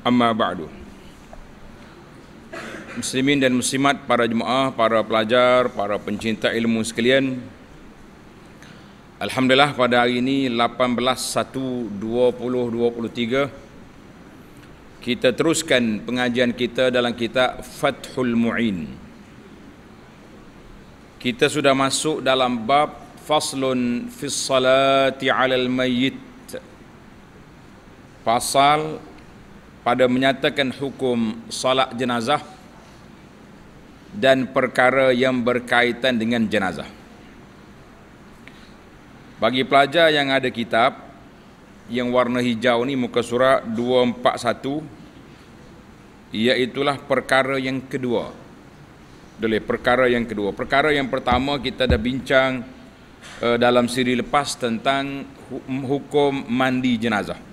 Amma ba'du Muslimin dan muslimat, para jemaah, para pelajar, para pencinta ilmu sekalian Alhamdulillah pada hari ini 18.1.2023 Kita teruskan pengajian kita dalam kitab Fathul Mu'in Kita sudah masuk dalam bab Faslun fis salati alal mayyit Pasal pada menyatakan hukum solat jenazah dan perkara yang berkaitan dengan jenazah. Bagi pelajar yang ada kitab yang warna hijau ni muka surat 241 iaitulah perkara yang kedua. Dalam perkara yang kedua, perkara yang pertama kita dah bincang uh, dalam siri lepas tentang hukum mandi jenazah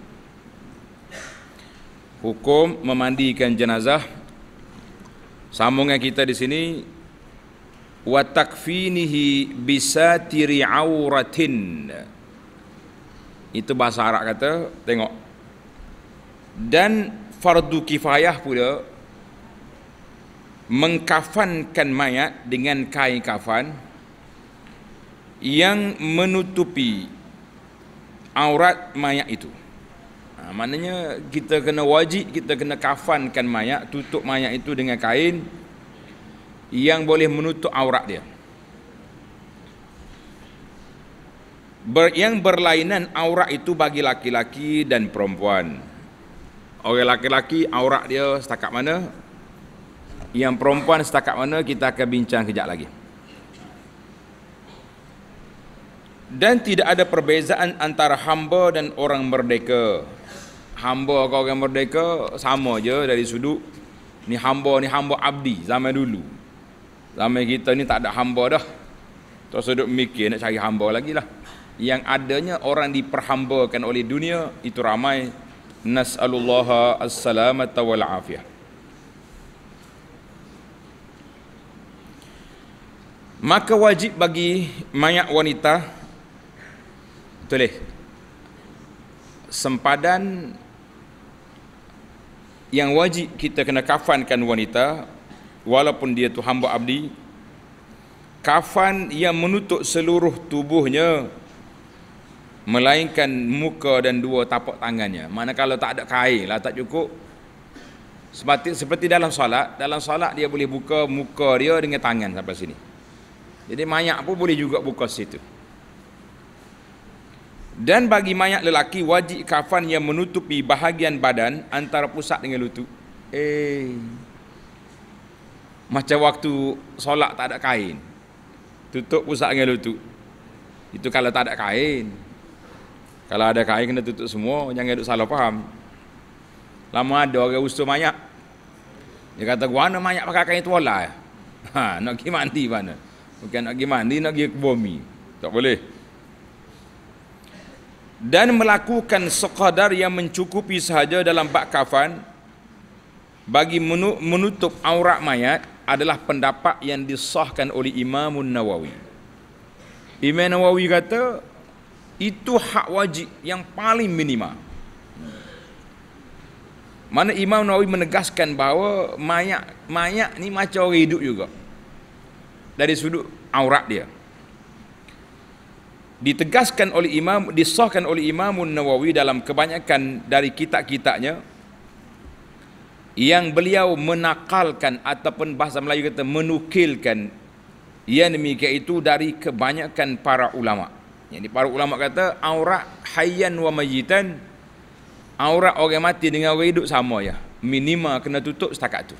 hukum memandikan jenazah sambungan kita di sini wa takfinihi bisatiri auratin itu bahasa Arab kata tengok dan fardu kifayah pula mengkafankan mayat dengan kain kafan yang menutupi aurat mayat itu Ha, maknanya kita kena wajib kita kena kafankan mayat tutup mayat itu dengan kain yang boleh menutup aurat dia Ber, yang berlainan aurat itu bagi laki-laki dan perempuan orang laki-laki aurat dia setakat mana yang perempuan setakat mana kita akan bincang kejap lagi dan tidak ada perbezaan antara hamba dan orang merdeka hamba kau orang merdeka sama je dari sudut ni hamba ni hamba abdi zaman dulu zaman kita ni tak ada hamba dah tu sudut mikir nak cari hamba lagi lah yang adanya orang diperhambakan oleh dunia itu ramai nas'alullaha assalamata wal afiyah maka wajib bagi mayat wanita tulis eh? sempadan yang wajib kita kena kafankan wanita walaupun dia tu hamba abdi kafan yang menutup seluruh tubuhnya melainkan muka dan dua tapak tangannya mana kalau tak ada kain lah tak cukup seperti, seperti dalam solat dalam solat dia boleh buka muka dia dengan tangan sampai sini jadi mayak pun boleh juga buka situ dan bagi mayat lelaki wajib kafan yang menutupi bahagian badan antara pusat dengan lutut. Eh. Macam waktu solat tak ada kain. Tutup pusat dengan lutut. Itu kalau tak ada kain. Kalau ada kain kena tutup semua, jangan duk salah faham. Lama ada orang usul mayat. Dia kata, gua nak mayat pakai kain tuala? Ha, nak pergi mandi mana? Bukan nak pergi mandi, nak pergi ke Tak boleh dan melakukan sekadar yang mencukupi sahaja dalam bak kafan bagi menutup aurat mayat adalah pendapat yang disahkan oleh Imam Nawawi. Imam Nawawi kata itu hak wajib yang paling minima. Mana Imam Nawawi menegaskan bahawa mayat mayat ni macam orang hidup juga. Dari sudut aurat dia ditegaskan oleh imam disahkan oleh Imam nawawi dalam kebanyakan dari kitab-kitabnya yang beliau menakalkan ataupun bahasa Melayu kata menukilkan yang demikian itu dari kebanyakan para ulama yang di para ulama kata aurat hayyan wa mayyitan aurat orang mati dengan orang hidup sama ya minima kena tutup setakat tu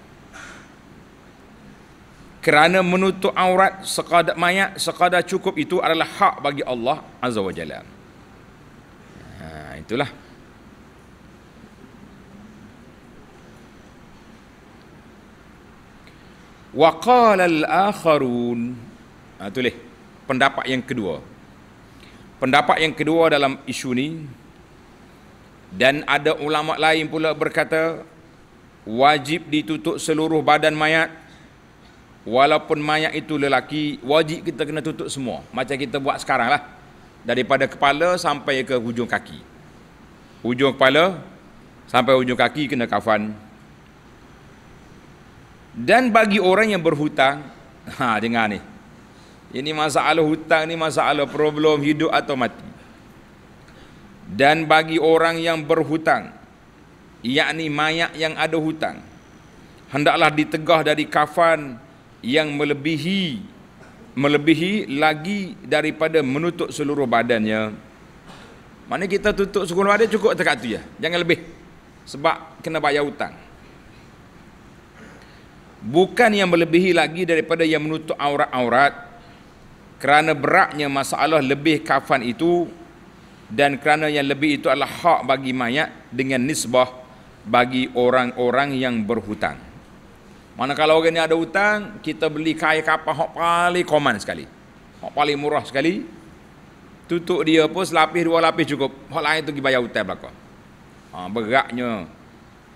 kerana menutup aurat sekadar mayat sekadar cukup itu adalah hak bagi Allah Azza Wajalla. Ha, itulah. Wa qala al-akharun. Ha, tulis pendapat yang kedua. Pendapat yang kedua dalam isu ni dan ada ulama lain pula berkata wajib ditutup seluruh badan mayat Walaupun mayat itu lelaki, wajib kita kena tutup semua. Macam kita buat sekarang lah. Daripada kepala sampai ke hujung kaki. Hujung kepala sampai hujung kaki kena kafan. Dan bagi orang yang berhutang, ha, dengar ni. Ini masalah hutang, ini masalah problem hidup atau mati. Dan bagi orang yang berhutang, yakni mayat yang ada hutang, hendaklah ditegah dari kafan, kafan, yang melebihi melebihi lagi daripada menutup seluruh badannya. Mana kita tutup seluruh badan cukup dekat tu ya. Jangan lebih. Sebab kena bayar hutang. Bukan yang melebihi lagi daripada yang menutup aurat-aurat kerana beratnya masalah lebih kafan itu dan kerana yang lebih itu adalah hak bagi mayat dengan nisbah bagi orang-orang yang berhutang. Mana kalau orang ni ada hutang, kita beli kain kapal hok paling common sekali. Hok paling murah sekali. Tutup dia pun selapis dua lapis cukup. Hok lain tu dibayar hutang belaka. Ha, beratnya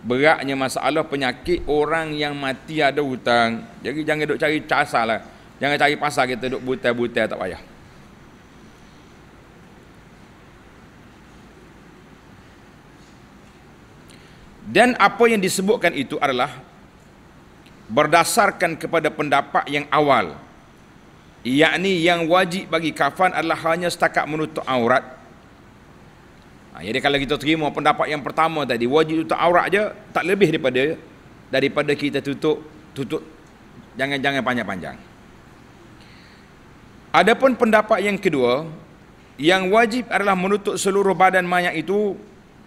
beratnya masalah penyakit orang yang mati ada hutang. Jadi jangan duk cari casar lah. Jangan cari pasal kita duk butel-butel tak payah. Dan apa yang disebutkan itu adalah berdasarkan kepada pendapat yang awal yakni yang wajib bagi kafan adalah hanya setakat menutup aurat ha, jadi kalau kita terima pendapat yang pertama tadi wajib tutup aurat je tak lebih daripada daripada kita tutup tutup jangan-jangan panjang-panjang Adapun pendapat yang kedua yang wajib adalah menutup seluruh badan mayat itu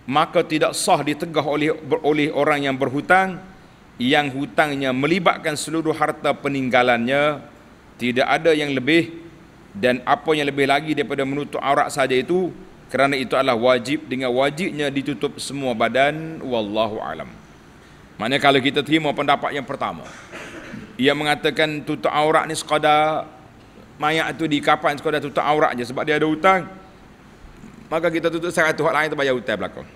maka tidak sah ditegah oleh oleh orang yang berhutang yang hutangnya melibatkan seluruh harta peninggalannya tidak ada yang lebih dan apa yang lebih lagi daripada menutup aurat saja itu kerana itu adalah wajib dengan wajibnya ditutup semua badan wallahu alam maknanya kalau kita terima pendapat yang pertama ia mengatakan tutup aurat ni sekadar mayat tu di kapan sekadar tutup aurat je sebab dia ada hutang maka kita tutup seratus hak lain terbayar hutang belakang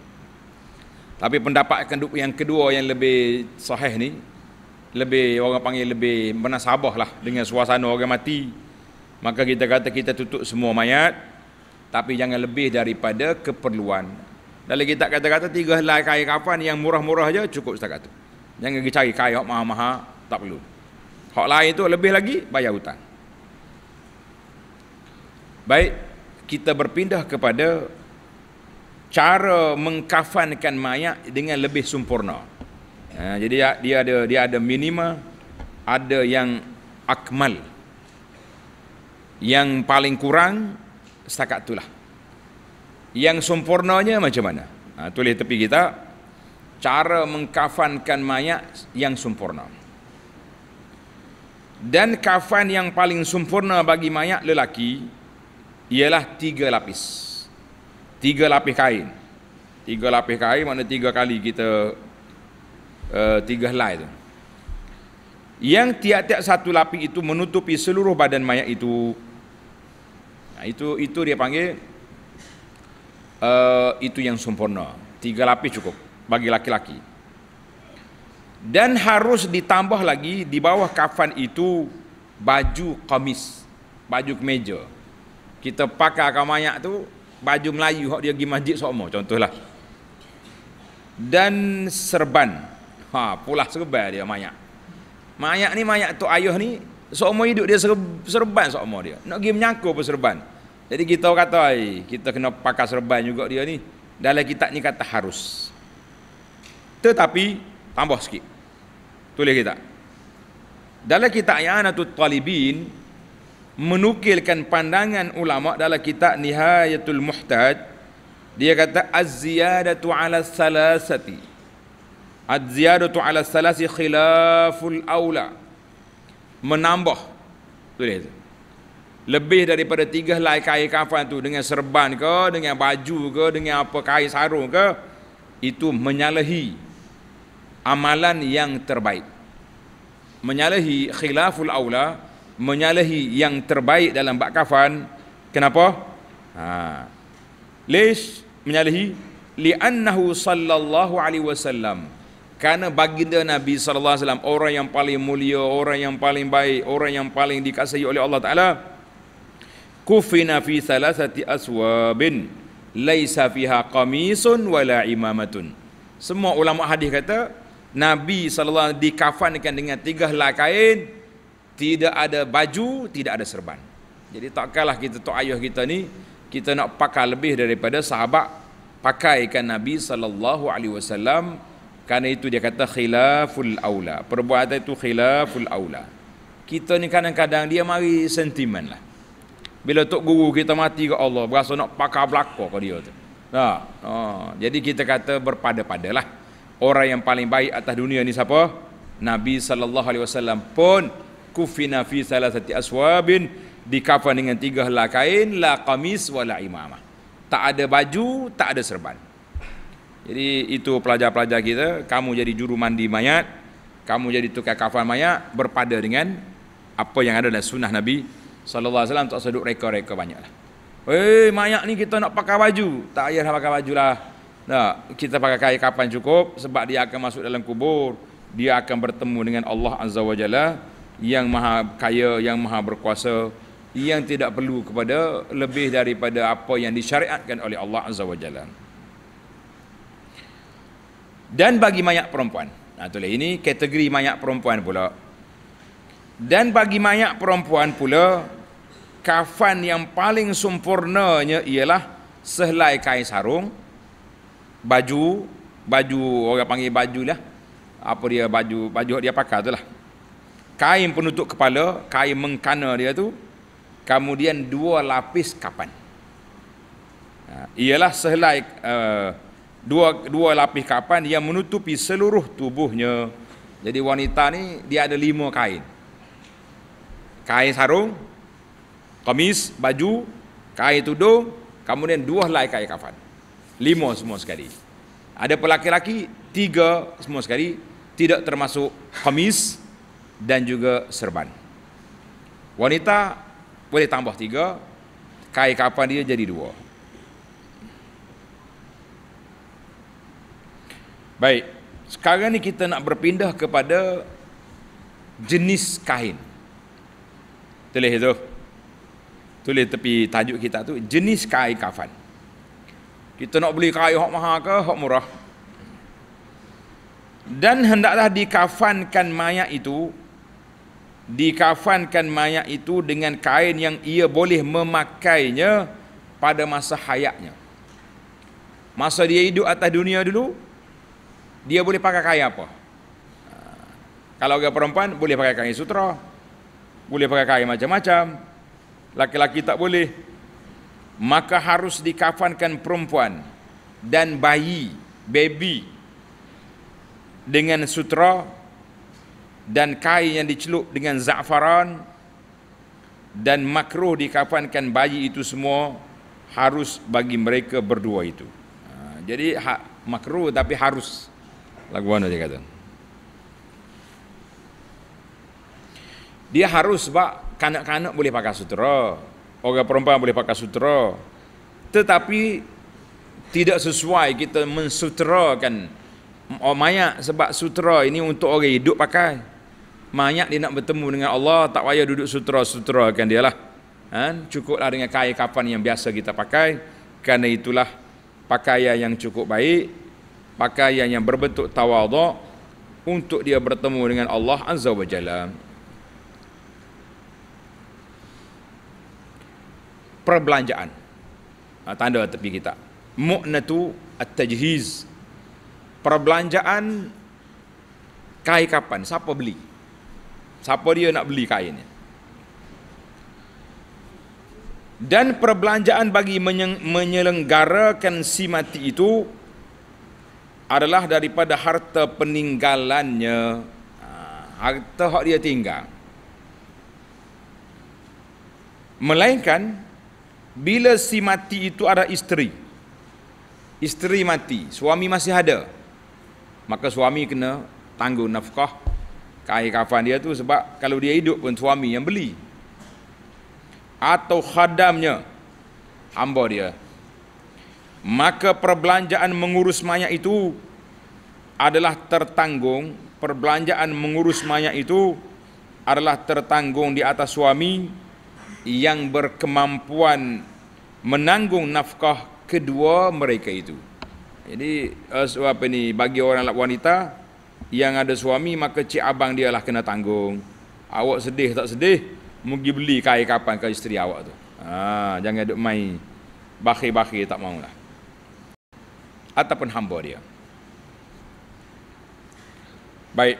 tapi pendapat yang kedua yang lebih sahih ni lebih orang panggil lebih bernasabah lah dengan suasana orang mati. Maka kita kata kita tutup semua mayat tapi jangan lebih daripada keperluan. Dalam kita kata-kata tiga helai kain kapan yang murah-murah aja cukup setakat tu. Jangan pergi cari kain yang maha mahal tak perlu. Hak lain tu lebih lagi bayar hutang. Baik, kita berpindah kepada cara mengkafankan mayat dengan lebih sempurna. Ha, jadi dia ada dia ada minima, ada yang akmal. Yang paling kurang setakat itulah. Yang sempurnanya macam mana? Ha, tulis tepi kita cara mengkafankan mayat yang sempurna. Dan kafan yang paling sempurna bagi mayat lelaki ialah tiga lapis tiga lapis kain tiga lapis kain makna tiga kali kita uh, tiga helai tu yang tiap-tiap satu lapis itu menutupi seluruh badan mayat itu nah, itu itu dia panggil uh, itu yang sempurna tiga lapis cukup bagi laki-laki dan harus ditambah lagi di bawah kafan itu baju kamis baju kemeja kita pakai akan mayat tu baju Melayu hok dia pergi masjid sama contohlah. Dan serban. Ha, pula serban dia mayat. Mayat ni mayat tok ayah ni sama hidup dia serban sama dia. Nak pergi menyangkut pun serban. Jadi kita kata, ai, kita kena pakai serban juga dia ni. Dalam kitab ni kata harus. Tetapi, tambah sikit. Tulis kita. Dalam kitab yang anak tu talibin, menukilkan pandangan ulama dalam kitab Nihayatul Muhtaj dia kata az-ziyadatu 'ala salasati az-ziyadatu 'ala salasi khilaful aula menambah tu dia lebih daripada tiga helai kain kafan tu dengan serban ke dengan baju ke dengan apa kain sarung ke itu menyalahi amalan yang terbaik menyalahi khilaful aula menyalahi yang terbaik dalam bak kafan kenapa ha leis menyalahi li'annahu sallallahu alaihi wasallam kerana baginda Nabi sallallahu alaihi wasallam orang yang paling mulia, orang yang paling baik, orang yang paling dikasihi oleh Allah Taala kufina fi thalathati aswabin laisa fiha qamisun wala imamatun. Semua ulama hadis kata Nabi sallallahu alaihi wasallam dikafankan dengan tiga helai kain tidak ada baju, tidak ada serban. Jadi tak kalah kita tok ayah kita ni kita nak pakai lebih daripada sahabat pakai kan Nabi sallallahu alaihi wasallam Karena itu dia kata khilaful aula. Perbuatan itu khilaful aula. Kita ni kadang-kadang dia mari sentimen lah. Bila tok guru kita mati ke Allah, berasa nak pakai belaka ke dia tu. Ha, ha. Jadi kita kata berpada-padalah. Orang yang paling baik atas dunia ni siapa? Nabi sallallahu alaihi wasallam pun kufina fi salasati aswabin dikafan dengan tiga helai kain la qamis wala imamah tak ada baju tak ada serban jadi itu pelajar-pelajar kita kamu jadi juru mandi mayat kamu jadi tukang kafan mayat berpada dengan apa yang ada dalam sunnah Nabi sallallahu alaihi wasallam tak seduk reka-reka banyaklah Hei eh, mayat ni kita nak pakai baju tak payah pakai baju lah nah, kita pakai kain kafan cukup sebab dia akan masuk dalam kubur dia akan bertemu dengan Allah azza wajalla yang maha kaya, yang maha berkuasa, yang tidak perlu kepada lebih daripada apa yang disyariatkan oleh Allah Azza wa Jalla. Dan bagi mayat perempuan. Nah, ha, itulah ini kategori mayat perempuan pula. Dan bagi mayat perempuan pula, kafan yang paling sempurnanya ialah sehelai kain sarung, baju, baju orang panggil baju lah. Apa dia baju, baju dia pakai tu lah kain penutup kepala, kain mengkana dia tu, kemudian dua lapis kapan. Ha, ialah sehelai uh, dua dua lapis kapan yang menutupi seluruh tubuhnya. Jadi wanita ni dia ada lima kain. Kain sarung, kemis, baju, kain tudung, kemudian dua helai kain kapan. Lima semua sekali. Ada pelaki-laki, tiga semua sekali. Tidak termasuk kemis, dan juga serban. Wanita boleh tambah tiga, kain kapan dia jadi dua. Baik, sekarang ni kita nak berpindah kepada jenis kain. Tulis itu. Tulis tepi tajuk kita tu jenis kain kafan. Kita nak beli kain hok mahal ke hok murah? Dan hendaklah dikafankan mayat itu dikafankan mayat itu dengan kain yang ia boleh memakainya pada masa hayatnya. Masa dia hidup atas dunia dulu, dia boleh pakai kain apa? Kalau orang perempuan boleh pakai kain sutra. Boleh pakai kain macam-macam. Laki-laki tak boleh. Maka harus dikafankan perempuan dan bayi, baby dengan sutra dan kain yang dicelup dengan za'faran dan makruh dikafankan bayi itu semua harus bagi mereka berdua itu. Ha, jadi hak makruh tapi harus lagu mana dia kata? Dia harus sebab kanak-kanak boleh pakai sutera, orang perempuan boleh pakai sutera. Tetapi tidak sesuai kita mensuterakan oh, mayat sebab sutera ini untuk orang hidup pakai mayat dia nak bertemu dengan Allah tak payah duduk sutra-sutra kan dia lah kan? cukuplah dengan kain kapan yang biasa kita pakai kerana itulah pakaian yang cukup baik pakaian yang berbentuk tawaduk untuk dia bertemu dengan Allah Azza wa Jalla perbelanjaan ha, tanda tepi kita mu'natu at-tajhiz perbelanjaan kain kapan siapa beli siapa dia nak beli kainnya dan perbelanjaan bagi menyelenggarakan si mati itu adalah daripada harta peninggalannya ha, harta yang dia tinggal melainkan bila si mati itu ada isteri isteri mati suami masih ada maka suami kena tanggung nafkah kain kafan dia tu sebab kalau dia hidup pun suami yang beli atau khadamnya hamba dia maka perbelanjaan mengurus mayat itu adalah tertanggung perbelanjaan mengurus mayat itu adalah tertanggung di atas suami yang berkemampuan menanggung nafkah kedua mereka itu jadi eh, apa ni bagi orang wanita yang ada suami maka cik abang dia lah kena tanggung. Awak sedih tak sedih? Mugi beli kain kapan ke isteri awak tu. Ha, jangan duk main bakhir-bakhir tak maulah. Ataupun hamba dia. Baik.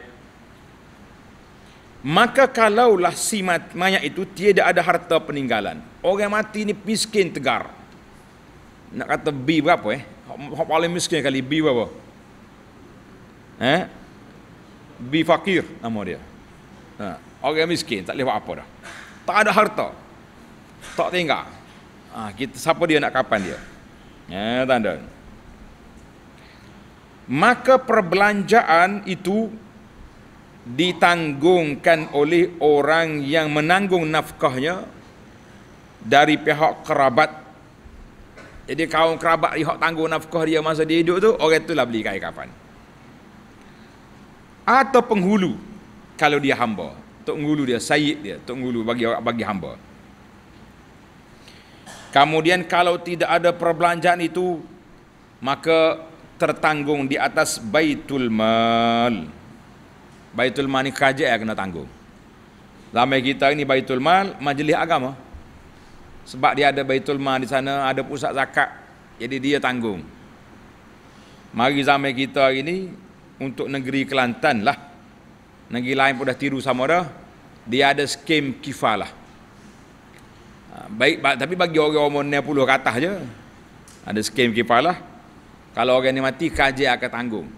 Maka kalaulah si mayat itu tiada ada harta peninggalan. Orang mati ni miskin tegar. Nak kata B berapa eh? Hak paling miskin kali B berapa? Eh? bi fakir nama dia. Ha, orang miskin tak boleh buat apa dah. Tak ada harta. Tak tinggal. Ha, kita siapa dia nak kapan dia? Ya, tanda. Maka perbelanjaan itu ditanggungkan oleh orang yang menanggung nafkahnya dari pihak kerabat. Jadi kaum kerabat yang tanggung nafkah dia masa dia hidup tu, orang itulah beli kain kapan atau penghulu kalau dia hamba tok ngulu dia sayyid dia tok ngulu bagi bagi hamba kemudian kalau tidak ada perbelanjaan itu maka tertanggung di atas baitul mal baitul mal ni kaje ya kena tanggung Lama kita ini baitul mal majlis agama sebab dia ada baitul mal di sana ada pusat zakat jadi dia tanggung mari zaman kita hari ini untuk negeri Kelantan lah. Negeri lain pun dah tiru sama dah. Dia ada skim lah. Ha, baik, tapi bagi orang umur 60 ke atas je. Ada skim lah. Kalau orang ni mati, kajian akan tanggung.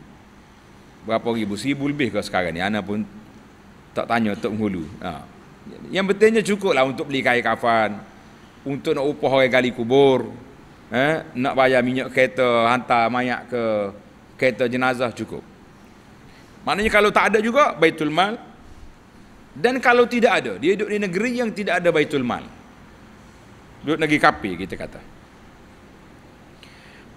Berapa ribu? Seribu lebih ke sekarang ni? Anak pun tak tanya tak menghulu. Ha. Yang pentingnya cukup lah untuk beli kain kafan. Untuk nak upah orang gali kubur. Eh, nak bayar minyak kereta, hantar mayat ke kereta jenazah cukup. Maknanya kalau tak ada juga Baitul Mal dan kalau tidak ada, dia duduk di negeri yang tidak ada Baitul Mal. Duduk negeri kapi kita kata.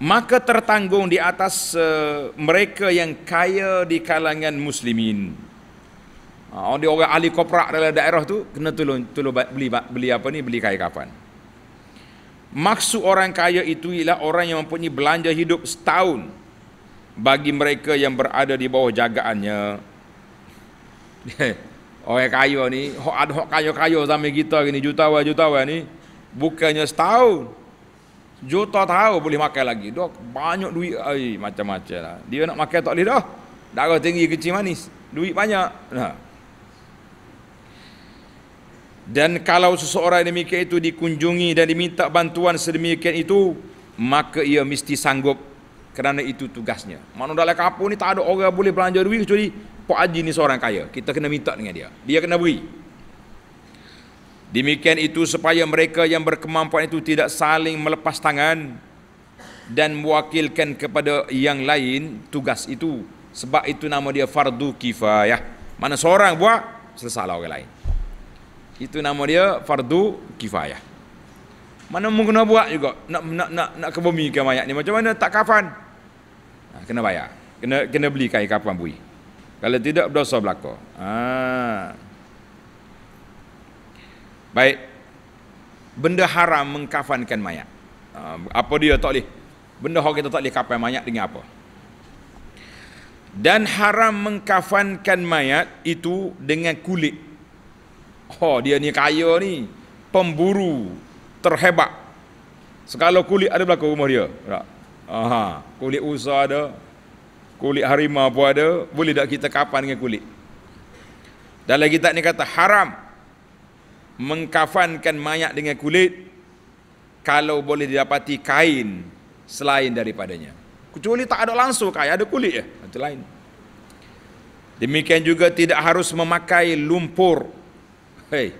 Maka tertanggung di atas uh, mereka yang kaya di kalangan muslimin. Ha, orang uh, orang ahli koprak dalam daerah tu kena tolong tolong beli beli apa ni beli kain kafan. Maksud orang kaya itu ialah orang yang mempunyai belanja hidup setahun bagi mereka yang berada di bawah jagaannya. Orang kaya ni, hok ad hok kaya-kaya zaman kita ni jutawan jutawan ni bukannya setahun juta tahu boleh makan lagi. Dok banyak duit ai macam-macam lah. Dia nak makan tak boleh dah. Darah tinggi kecil manis, duit banyak. Nah. Ha. Dan kalau seseorang demikian itu dikunjungi dan diminta bantuan sedemikian itu, maka ia mesti sanggup kerana itu tugasnya. mana dalam kapur ni tak ada orang boleh belanja duit kecuali Pak Haji ni seorang kaya. Kita kena minta dengan dia. Dia kena beri. Demikian itu supaya mereka yang berkemampuan itu tidak saling melepas tangan dan mewakilkan kepada yang lain tugas itu. Sebab itu nama dia fardu kifayah. Mana seorang buat, selesai lah orang lain. Itu nama dia fardu kifayah. Mana mungkin nak buat juga. Nak, nak, nak, nak kebumikan mayat ni. Macam mana tak kafan? Ha, kena bayar. Kena kena beli kain kapan bui. Kalau tidak berdosa belaka. Ha. Baik. Benda haram mengkafankan mayat. Ha, apa dia tak boleh? Benda hak kita tak boleh kafan mayat dengan apa? Dan haram mengkafankan mayat itu dengan kulit. Oh, dia ni kaya ni. Pemburu terhebat. Sekalau kulit ada belakang rumah dia. Tak? Aha, kulit usah ada. Kulit harimau pun ada. Boleh tak kita kapan dengan kulit? Dalam kitab ni kata haram mengkafankan mayat dengan kulit kalau boleh didapati kain selain daripadanya. Kecuali tak ada langsung kain, ada kulit ya, Itu lain. Demikian juga tidak harus memakai lumpur. Hey,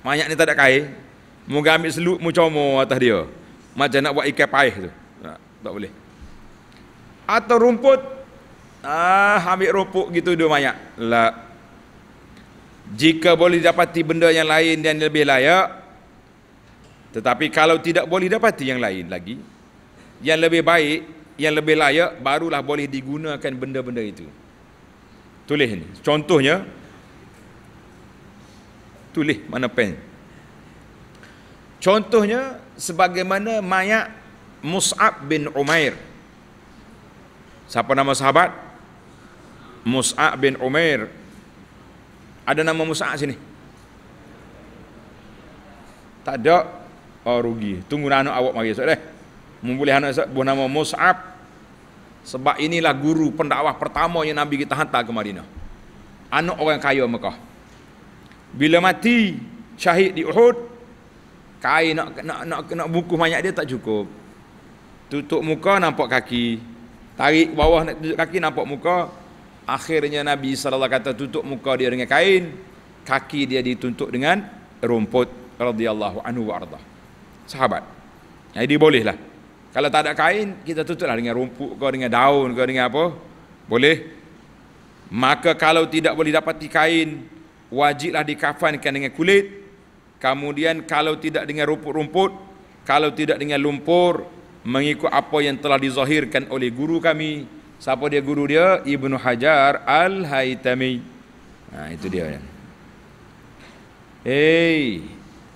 Mayat ni tak ada kain. Moga ambil seluk, mu atas dia. Macam nak buat ikan paih tu. Tak boleh. Atau rumput. Ah, ambil rumput gitu dua mayat. Lah. Jika boleh dapati benda yang lain dan lebih layak. Tetapi kalau tidak boleh dapati yang lain lagi. Yang lebih baik, yang lebih layak, barulah boleh digunakan benda-benda itu. Tulis ni. Contohnya. Tulis mana pen. Contohnya, sebagaimana mayat Mus'ab bin Umair. Siapa nama sahabat? Mus'ab bin Umair. Ada nama Mus'ab sini? Tak ada. Oh rugi. Tunggu anak awak mari esok deh. anak esok buah nama Mus'ab. Sebab inilah guru pendakwah pertama yang Nabi kita hantar ke Madinah. Anak orang kaya Mekah. Bila mati syahid di Uhud, kain nak nak nak, nak buku banyak dia tak cukup tutup muka nampak kaki tarik bawah nak tutup kaki nampak muka akhirnya Nabi SAW kata tutup muka dia dengan kain kaki dia dituntuk dengan rumput radhiyallahu anhu wa arda sahabat jadi bolehlah kalau tak ada kain kita tutuplah dengan rumput ke dengan daun ke dengan apa boleh maka kalau tidak boleh dapati kain wajiblah dikafankan dengan kulit kemudian kalau tidak dengan rumput-rumput kalau tidak dengan lumpur mengikut apa yang telah dizahirkan oleh guru kami. Siapa dia guru dia? Ibnu Hajar Al-Haytami. Nah ha, itu dia. Hmm. Hei,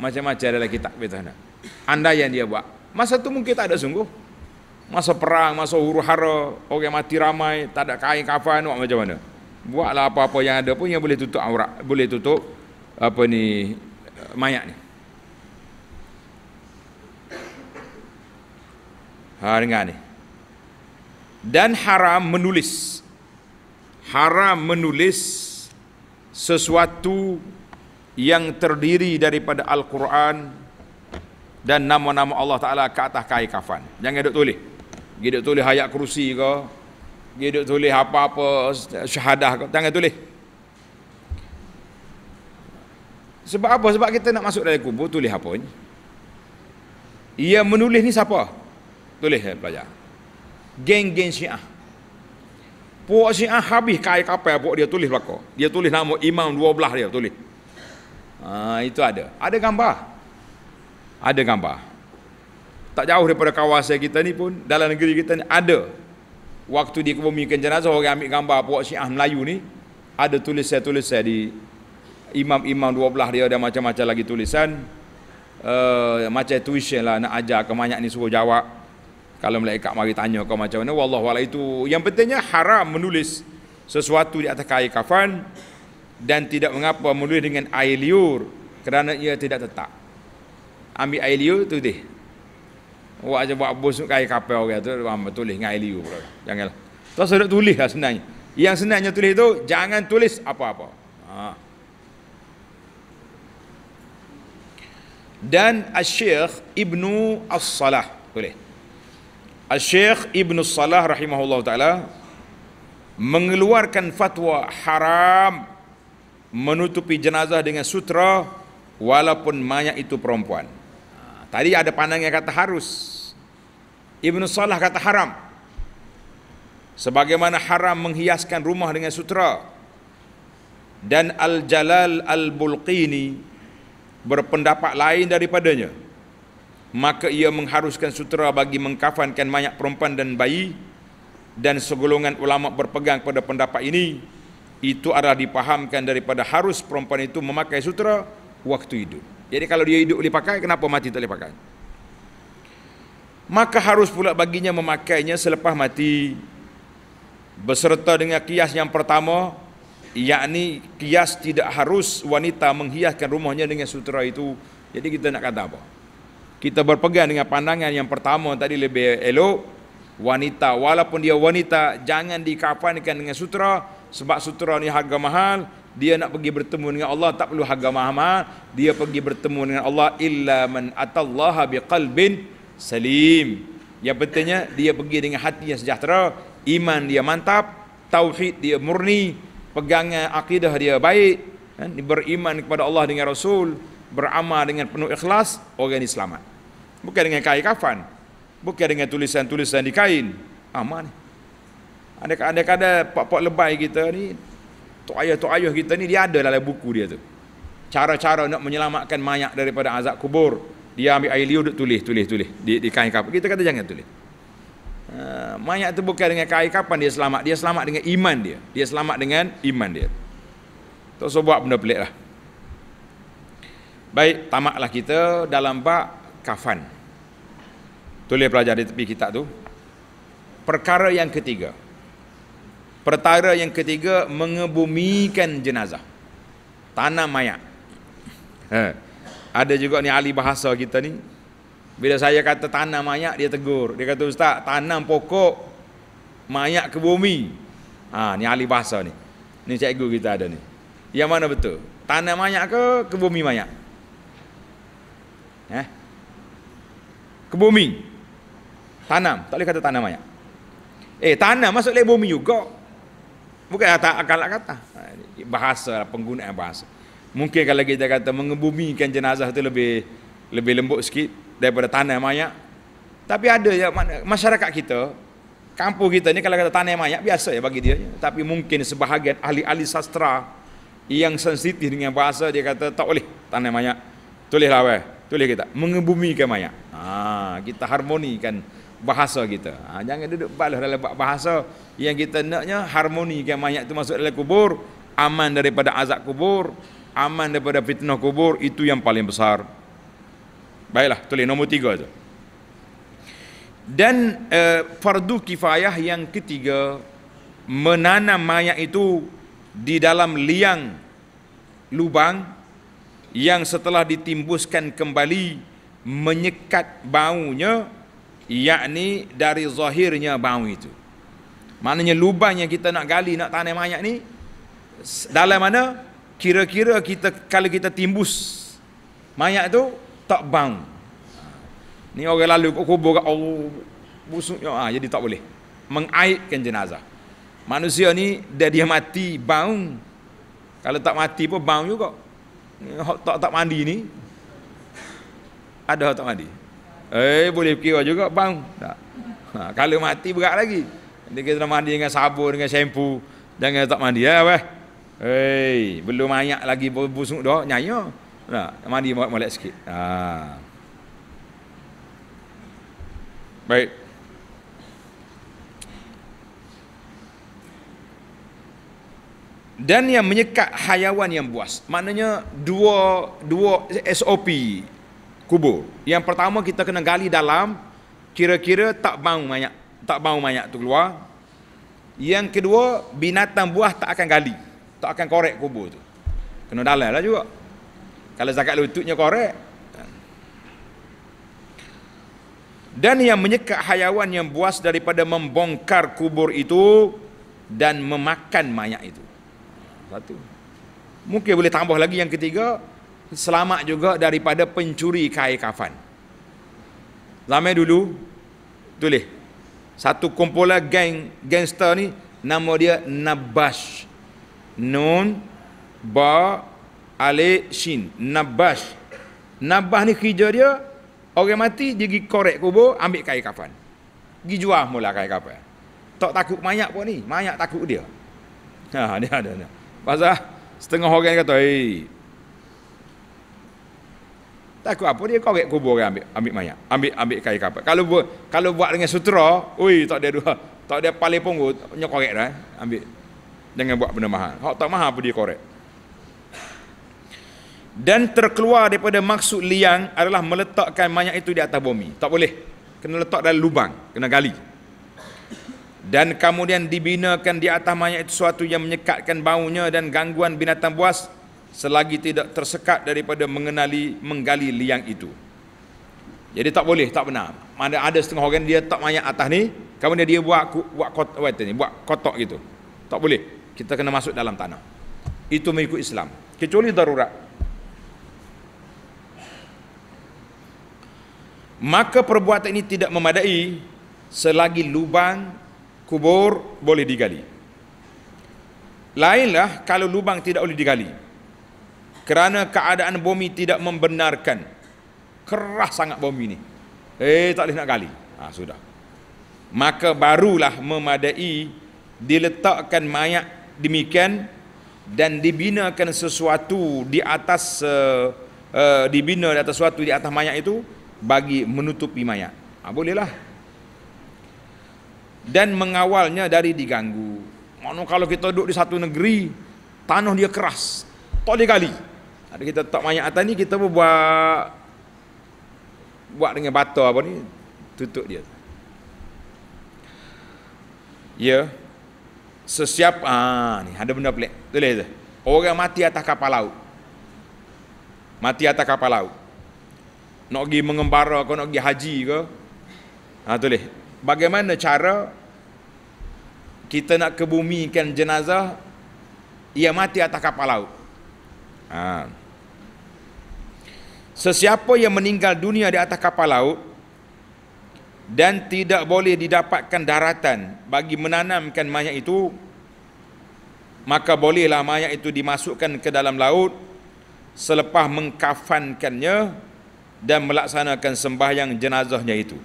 macam-macam adalah kitab nak? Anda yang dia buat. Masa tu mungkin tak ada sungguh. Masa perang, masa huru hara, orang mati ramai, tak ada kain kafan, buat macam mana? Buatlah apa-apa yang ada pun yang boleh tutup aurat, boleh tutup apa ni mayat ni. Ha dengar ni. Dan haram menulis. Haram menulis sesuatu yang terdiri daripada Al-Quran dan nama-nama Allah Ta'ala ke atas kain kafan. Jangan duduk tulis. Duduk tulis ayat kursi ke. Duduk tulis apa-apa syahadah ke. Jangan tulis. Sebab apa? Sebab kita nak masuk dalam kubur tulis apa ni? Ia menulis ni siapa? Tulis saya belajar. Geng-geng Syiah. Puak Syiah habis kai kapal puak dia tulis belakang. Dia tulis nama Imam 12 dia tulis. Ha, itu ada. Ada gambar. Ada gambar. Tak jauh daripada kawasan kita ni pun, dalam negeri kita ni ada. Waktu dikebumikan jenazah, orang ambil gambar puak Syiah Melayu ni, ada tulis saya tulis saya di Imam-imam 12 dia ada macam-macam lagi tulisan. Uh, macam tuition lah nak ajar ke banyak ni suruh jawab kalau malaikat mari tanya kau macam mana wallahu ala itu yang pentingnya haram menulis sesuatu di atas kain kafan dan tidak mengapa menulis dengan air liur kerana ia tidak tetap ambil air liur tu deh buat aja buat bus kain kafan orang tu ambil tulis dengan air liur janganlah tak sedap tulis lah sebenarnya yang senangnya tulis itu jangan tulis apa-apa ha. Dan dan syeikh ibnu as-salah boleh Al-Syekh Ibn Salah rahimahullah ta'ala mengeluarkan fatwa haram menutupi jenazah dengan sutra walaupun mayat itu perempuan. Ha, tadi ada pandangan kata harus. Ibn Salah kata haram. Sebagaimana haram menghiaskan rumah dengan sutra. Dan Al-Jalal Al-Bulqini berpendapat lain daripadanya maka ia mengharuskan sutera bagi mengkafankan banyak perempuan dan bayi dan segolongan ulama berpegang pada pendapat ini itu adalah dipahamkan daripada harus perempuan itu memakai sutera waktu hidup. Jadi kalau dia hidup boleh pakai, kenapa mati tak boleh pakai? Maka harus pula baginya memakainya selepas mati berserta dengan kias yang pertama yakni kias tidak harus wanita menghiaskan rumahnya dengan sutera itu. Jadi kita nak kata apa? kita berpegang dengan pandangan yang pertama tadi lebih elok wanita walaupun dia wanita jangan dikafankan dengan sutra sebab sutra ni harga mahal dia nak pergi bertemu dengan Allah tak perlu harga mahal dia pergi bertemu dengan Allah illa man atallaha biqalbin salim yang betulnya dia pergi dengan hati yang sejahtera iman dia mantap tauhid dia murni pegangan akidah dia baik ha, beriman kepada Allah dengan Rasul beramal dengan penuh ikhlas orang ini selamat Bukan dengan kain kafan. Bukan dengan tulisan-tulisan di kain. Amal ni. Ada ada ada pak-pak lebay kita ni tok ayah tok ayah kita ni dia ada dalam buku dia tu. Cara-cara nak menyelamatkan mayat daripada azab kubur. Dia ambil air liur duk tulis tulis tulis di di kain kafan. Kita kata jangan tulis. Uh, ah, mayat tu bukan dengan kain kafan dia selamat. Dia selamat dengan iman dia. Dia selamat dengan iman dia. Tak usah buat benda pelik lah. Baik, tamaklah kita dalam bak kafan. Tulis pelajar di tepi kitab tu. Perkara yang ketiga. Perkara yang ketiga mengebumikan jenazah. Tanam mayat. Ha. Ada juga ni ahli bahasa kita ni. Bila saya kata tanam mayat dia tegur. Dia kata ustaz, tanam pokok mayat ke bumi. Ha ni ahli bahasa ni. Ni cikgu kita ada ni. Yang mana betul? Tanam mayat ke ke bumi mayat? Eh? Ke bumi. Tanam, tak boleh kata tanam banyak. Eh, tanam masuk lebih bumi juga. Bukan tak akal lah kata. Ha, bahasa, lah, penggunaan bahasa. Mungkin kalau kita kata mengebumikan jenazah itu lebih lebih lembut sikit daripada tanam mayat. Tapi ada ya masyarakat kita, kampung kita ni kalau kata tanam mayat biasa ya bagi dia. Tapi mungkin sebahagian ahli-ahli sastra yang sensitif dengan bahasa dia kata tak boleh tanam mayat. Tulislah weh, tulis kita mengebumikan mayat. Ha, kita harmonikan bahasa kita. Ha, jangan duduk balas dalam bab bahasa yang kita naknya harmonikan mayat itu masuk dalam kubur, aman daripada azab kubur, aman daripada fitnah kubur, itu yang paling besar. Baiklah, tulis nombor tiga tu. Dan eh, fardu kifayah yang ketiga, menanam mayat itu di dalam liang lubang yang setelah ditimbuskan kembali menyekat baunya yakni dari zahirnya bau itu maknanya lubang yang kita nak gali nak tanam mayat ni dalam mana kira-kira kita kalau kita timbus mayat tu tak bau ha. ni orang lalu kok kubur kat oh busuknya ha, ah jadi tak boleh mengaibkan jenazah manusia ni dah dia mati bau kalau tak mati pun bau juga tak tak mandi ni ada tak mandi Eh boleh kira juga bang. Tak. Ha, kalau mati berat lagi. kita nak mandi dengan sabun dengan syampu. Jangan tak mandi ya weh. Hei, belum mayat lagi busuk dah nyanya. Nah, mandi molek sikit. Ha. Baik. Dan yang menyekat hayawan yang buas. Maknanya dua dua SOP kubur. Yang pertama kita kena gali dalam kira-kira tak bau banyak, tak bau banyak tu keluar. Yang kedua, binatang buah tak akan gali, tak akan korek kubur tu. Kena dalam lah juga. Kalau zakat lututnya korek. Kan. Dan yang menyekat hayawan yang buas daripada membongkar kubur itu dan memakan mayat itu. Satu. Mungkin boleh tambah lagi yang ketiga, selamat juga daripada pencuri kain kafan. Lama dulu tulis satu kumpulan geng gangster ni nama dia Nabash. Nun ba ale shin Nabash. Nabash ni kerja dia orang mati pergi korek kubur ambil kain kafan. Pergi jual mula kain kafan. Tak takut mayat pun ni, mayat takut dia. Ha ni ada ni. Pasal setengah orang kata, "Eh, hey, tak kau apa dia korek gek kubur kan ambil ambil mayat. Ambil ambil kain kapal. Kalau buat kalau buat dengan sutera, ui tak ada dua. Tak ada paling punggu nyok korek dah. Eh. Ambil. Jangan buat benda mahal. Hak tak mahal apa dia korek. Dan terkeluar daripada maksud liang adalah meletakkan mayat itu di atas bumi. Tak boleh. Kena letak dalam lubang, kena gali. Dan kemudian dibinakan di atas mayat itu suatu yang menyekatkan baunya dan gangguan binatang buas selagi tidak tersekat daripada mengenali menggali liang itu. Jadi tak boleh, tak benar. Mana ada setengah orang dia tak mayat atas ni, kamu dia dia buat buat kotak ni, buat kotak gitu. Tak boleh. Kita kena masuk dalam tanah. Itu mengikut Islam. Kecuali darurat. Maka perbuatan ini tidak memadai selagi lubang kubur boleh digali. Lainlah kalau lubang tidak boleh digali kerana keadaan bumi tidak membenarkan keras sangat bumi ini eh tak boleh nak gali ha, sudah maka barulah memadai diletakkan mayat demikian dan dibinakan sesuatu di atas uh, uh, dibina di atas sesuatu di atas mayat itu bagi menutupi mayat ha, bolehlah dan mengawalnya dari diganggu mana kalau kita duduk di satu negeri tanah dia keras tak boleh gali ada kita tak mayat atas ni kita pun buat buat dengan bata apa ni tutup dia. Ya. Sesiap ah ni ada benda pelik. Tulis tu. Orang mati atas kapal laut. Mati atas kapal laut. Nak pergi mengembara ke nak pergi haji ke? Ha tulis. Bagaimana cara kita nak kebumikan jenazah yang mati atas kapal laut? Ah. Ha. Sesiapa yang meninggal dunia di atas kapal laut dan tidak boleh didapatkan daratan bagi menanamkan mayat itu maka bolehlah mayat itu dimasukkan ke dalam laut selepas mengkafankannya dan melaksanakan sembahyang jenazahnya itu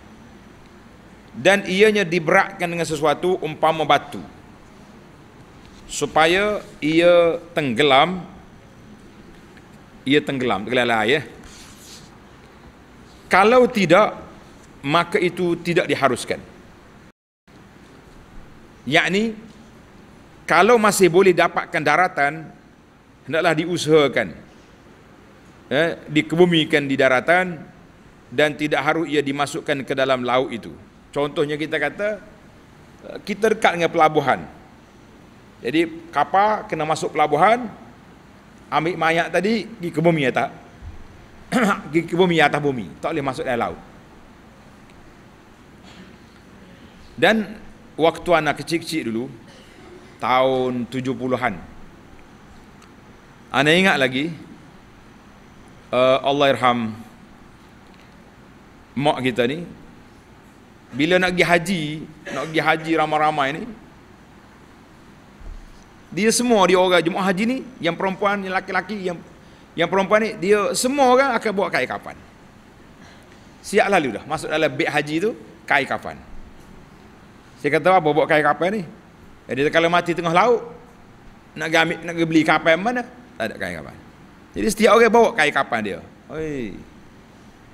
dan ianya diberatkan dengan sesuatu umpama batu supaya ia tenggelam ia tenggelam tenggelam air ya kalau tidak, maka itu tidak diharuskan. Yakni, kalau masih boleh dapatkan daratan, hendaklah diusahakan. Eh, dikebumikan di daratan dan tidak harus ia dimasukkan ke dalam laut itu. Contohnya kita kata, eh, kita dekat dengan pelabuhan. Jadi kapal kena masuk pelabuhan, ambil mayat tadi, dikebumi ya tak? ke bumi atas bumi tak boleh masuk dalam laut dan waktu anak kecil-kecil dulu tahun 70-an anak ingat lagi uh, Allah irham mak kita ni bila nak pergi haji nak pergi haji ramai-ramai ni dia semua dia orang jemaah haji ni yang perempuan yang laki-laki yang yang perempuan ni dia semua orang akan buat kain kapan? Siap lalu dah masuk dalam bait haji tu kain kapan? Saya kata apa buat kain kafan ni? Jadi eh, kalau mati tengah laut nak gamit nak beli kafan mana? Tak ada kain kafan. Jadi setiap orang bawa kain kapan dia. Oi.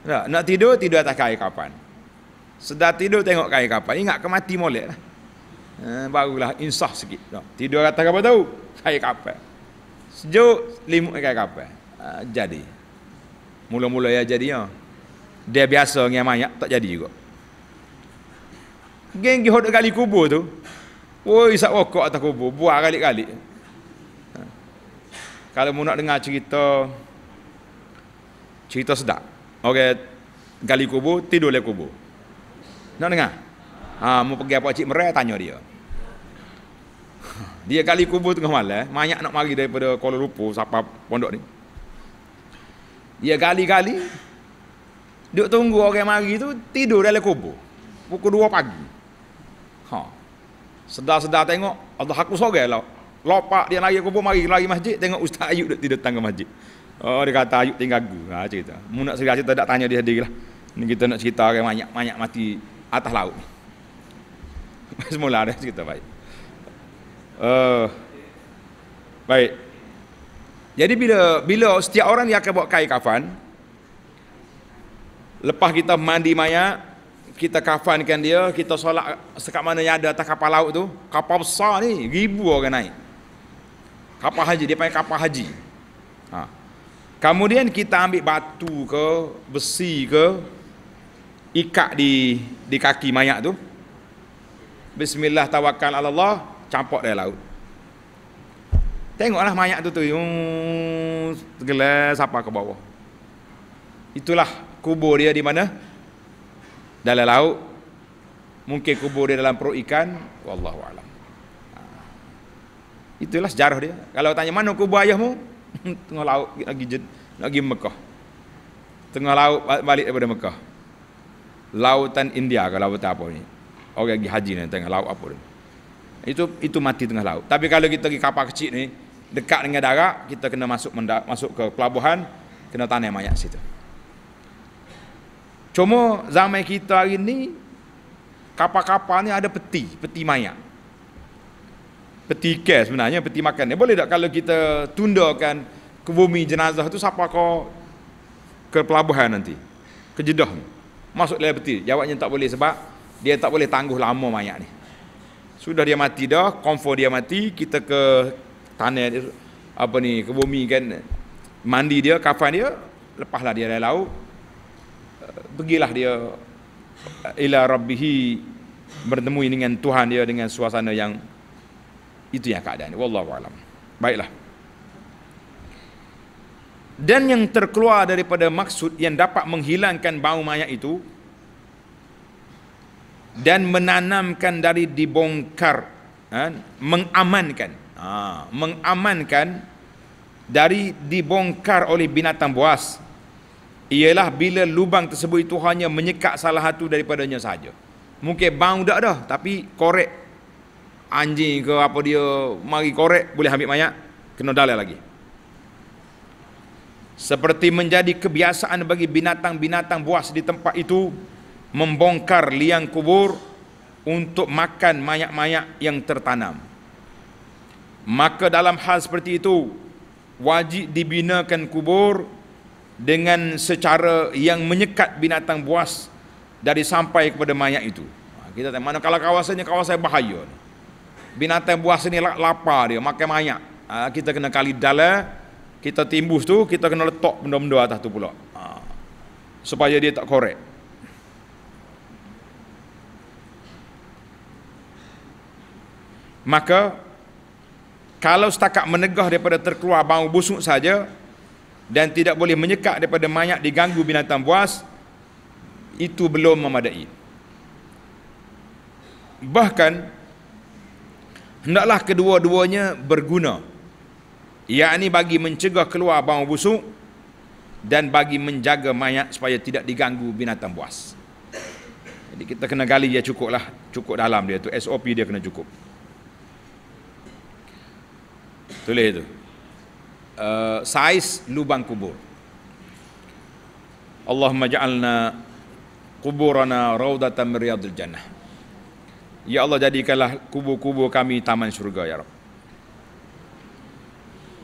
Nak, nak tidur tidur atas kain kapan? Sedar tidur tengok kain kapan? ingat ke mati molek lah. Eh, barulah insaf sikit. Tidur atas apa tahu? Kain kapan? Sejuk limut kain kapan? Ah, jadi. Mula-mula ya jadi ya. Dia biasa dengan mayat tak jadi juga. Geng gi hodok kali kubur tu. Woi sak rokok atas kubur, buat kali-kali. Ah. Kalau mu nak dengar cerita cerita sedap. Okay, gali kubur, tidur le kubur. Nak dengar? Ha, mau pergi apa cik merah tanya dia. Dia gali kubur tengah malam, mayat nak mari daripada Kuala Lumpur, siapa pondok ni. Dia ya, kali-kali Duk tunggu orang mari tu tidur dalam kubur. Pukul 2 pagi. Ha. Sedar-sedar tengok Allah aku sorelah. Lopak dia lari kubur mari lari masjid tengok Ustaz Ayub duk datang ke masjid. Oh dia kata Ayub tinggal gu. Ha cerita. Mu nak cerita cerita tak tanya dia lah. Ni kita nak cerita orang banyak-banyak mati atas laut. Semula ada cerita baik. Uh, baik. Jadi bila bila setiap orang yang akan buat kain kafan lepas kita mandi mayat, kita kafankan dia, kita solat sekat mana yang ada atas kapal laut tu, kapal besar ni ribu orang naik. Kapal haji dia panggil kapal haji. Ha. Kemudian kita ambil batu ke, besi ke ikat di di kaki mayat tu. Bismillah tawakal Allah, campak dalam laut. Tengoklah mayat tu tu. Tergelas apa ke bawah. Itulah kubur dia di mana? Dalam laut. Mungkin kubur dia dalam perut ikan. Wallahu alam. Ah. Itulah sejarah dia. Kalau tanya mana kubur ayahmu? Tengah laut lagi jet, lagi Mekah. Tengah laut balik daripada Mekah. Lautan India ke lautan apa ni? Orang pergi haji ni tengah laut apa ni? Itu itu mati tengah laut. Tapi kalau kita pergi kapal kecil ni, dekat dengan darat kita kena masuk masuk ke pelabuhan kena tanam mayat situ cuma zaman kita hari ni kapal-kapal ni ada peti peti mayat peti ikan sebenarnya peti makan ni boleh tak kalau kita tundakan ke bumi jenazah tu siapa kau ke pelabuhan nanti ke jedah ni masuk dalam peti jawabnya tak boleh sebab dia tak boleh tangguh lama mayat ni sudah dia mati dah, confirm dia mati, kita ke tanah dia apa ni ke bumi kan mandi dia kafan dia lepaslah dia dari laut eh, pergilah dia eh, ila rabbih bertemu dengan Tuhan dia dengan suasana yang itu yang keadaan dia wallahu alam baiklah dan yang terkeluar daripada maksud yang dapat menghilangkan bau mayat itu dan menanamkan dari dibongkar eh, mengamankan ha, mengamankan dari dibongkar oleh binatang buas ialah bila lubang tersebut itu hanya menyekat salah satu daripadanya saja Mungkin bang dah dah tapi korek anjing ke apa dia mari korek boleh ambil mayat kena dalil lagi. Seperti menjadi kebiasaan bagi binatang-binatang buas di tempat itu membongkar liang kubur untuk makan mayat-mayat yang tertanam maka dalam hal seperti itu wajib dibinakan kubur dengan secara yang menyekat binatang buas dari sampai kepada mayat itu ha, kita tahu mana kalau kawasannya kawasan bahaya binatang buas ini lapar dia makan mayat ha, kita kena kali dala kita timbus tu kita kena letak benda-benda atas tu pula ha, supaya dia tak korek maka kalau setakat menegah daripada terkeluar bau busuk saja dan tidak boleh menyekat daripada mayat diganggu binatang buas itu belum memadai bahkan hendaklah kedua-duanya berguna Ia ini bagi mencegah keluar bau busuk dan bagi menjaga mayat supaya tidak diganggu binatang buas jadi kita kena gali dia cukup lah cukup dalam dia tu SOP dia kena cukup Tulis itu. Uh, eh, saiz lubang kubur. Allahumma ja'alna kuburana raudatan riyadul jannah. Ya Allah jadikanlah kubur-kubur kami taman syurga ya Rabb.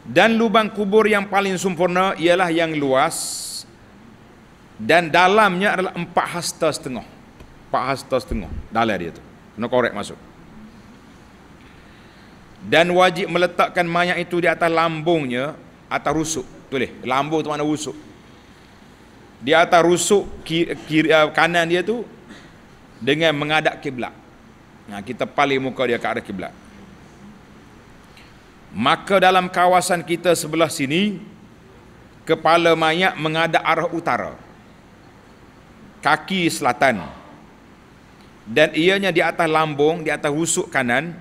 Dan lubang kubur yang paling sempurna ialah yang luas dan dalamnya adalah empat hasta setengah. Empat hasta setengah. Dalam dia tu. Kena korek masuk dan wajib meletakkan mayat itu di atas lambungnya atau rusuk tulis lambung tu mana rusuk di atas rusuk kiri, kiri, eh, kanan dia tu dengan mengadap kiblat nah ha, kita paling muka dia ke arah kiblat maka dalam kawasan kita sebelah sini kepala mayat mengadap arah utara kaki selatan dan ianya di atas lambung di atas rusuk kanan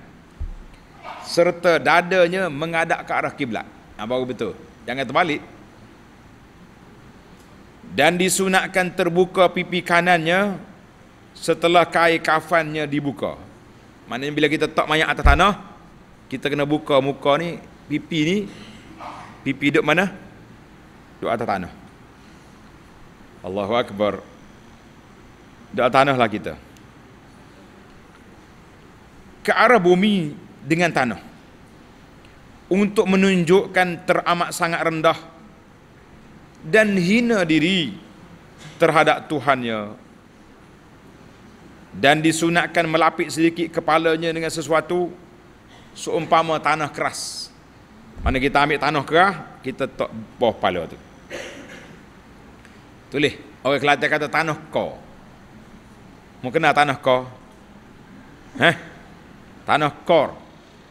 serta dadanya menghadap ke arah kiblat. Ha, baru betul. Jangan terbalik. Dan disunatkan terbuka pipi kanannya setelah kain kafannya dibuka. Maknanya bila kita tak mayat atas tanah, kita kena buka muka ni, pipi ni, pipi duduk mana? Duduk atas tanah. Allahu Akbar. Duduk atas tanah lah kita. Ke arah bumi dengan tanah untuk menunjukkan teramat sangat rendah dan hina diri terhadap Tuhannya dan disunatkan melapik sedikit kepalanya dengan sesuatu seumpama tanah keras mana kita ambil tanah keras kita tak bawah kepala tu tulis orang Kelantan kata tanah kau mau kenal tanah kau eh, tanah kau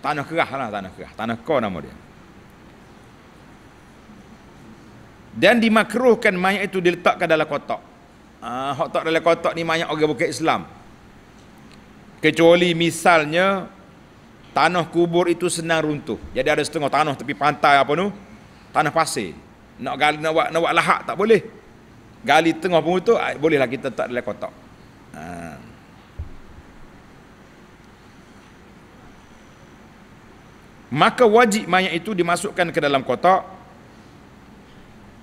Tanah kerah lah tanah kerah. Tanah kau nama dia. Dan dimakruhkan mayat itu diletakkan dalam kotak. Ah, uh, dalam kotak ni mayat orang bukan Islam. Kecuali misalnya tanah kubur itu senang runtuh. Jadi ada setengah tanah tepi pantai apa tu? Tanah pasir. Nak gali nak buat nak buat lahak tak boleh. Gali tengah pun itu ah, bolehlah kita letak dalam kotak. Ah. maka wajib mayat itu dimasukkan ke dalam kotak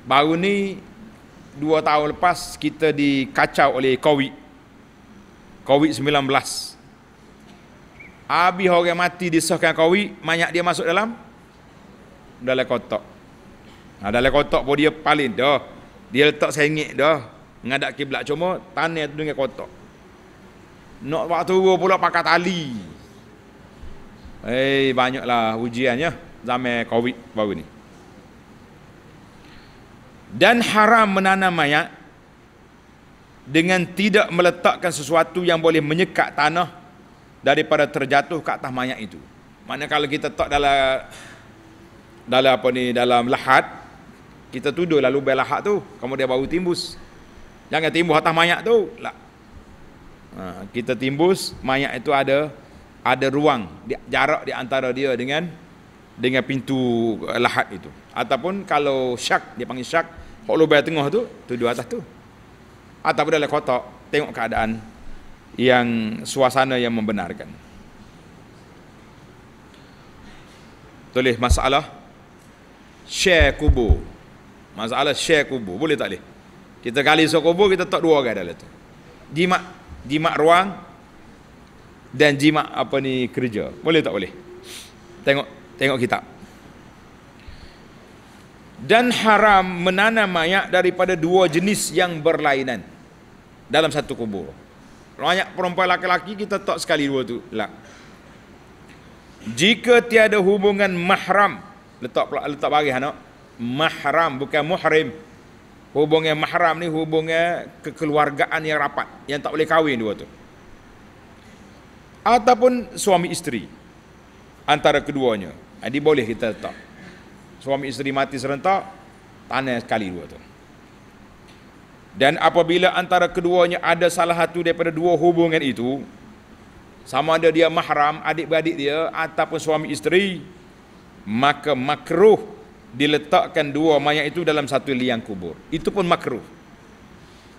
baru ni dua tahun lepas kita dikacau oleh covid covid-19 habis orang mati disahkan covid mayat dia masuk dalam dalam kotak nah, ha, dalam kotak pun dia paling dah dia letak sengit dah ngadak kiblat cuma tanah tu dengan kotak nak waktu turun pula pakai tali Eh hey, banyaklah ujiannya zaman Covid baru ni. Dan haram menanam mayat dengan tidak meletakkan sesuatu yang boleh menyekat tanah daripada terjatuh ke atas mayat itu. Mana kalau kita tak dalam dalam apa ni dalam lahat kita tuduh lalu bel lahat tu kemudian baru timbus. Jangan timbus atas mayat tu. Lah. Ha, kita timbus mayat itu ada ada ruang jarak di antara dia dengan dengan pintu lahat itu ataupun kalau syak dia panggil syak hok lubang tengah tu tu di atas tu ataupun dalam kotak tengok keadaan yang suasana yang membenarkan tulis masalah share Kubu masalah share Kubu boleh tak boleh kita kali sok kita tak dua orang dalam tu jimat jimat ruang dan jima apa ni kerja. Boleh tak boleh? Tengok tengok kitab. Dan haram menanam mayat daripada dua jenis yang berlainan dalam satu kubur. Banyak perempuan laki-laki kita tak sekali dua tu. Lah. Jika tiada hubungan mahram, letak pula letak bagi anak. Mahram bukan muhrim. Hubungan mahram ni hubungan kekeluargaan yang rapat, yang tak boleh kahwin dua tu ataupun suami isteri antara keduanya jadi ah, boleh kita letak suami isteri mati serentak tanah sekali dua tu dan apabila antara keduanya ada salah satu daripada dua hubungan itu sama ada dia mahram adik-beradik dia ataupun suami isteri maka makruh diletakkan dua mayat itu dalam satu liang kubur itu pun makruh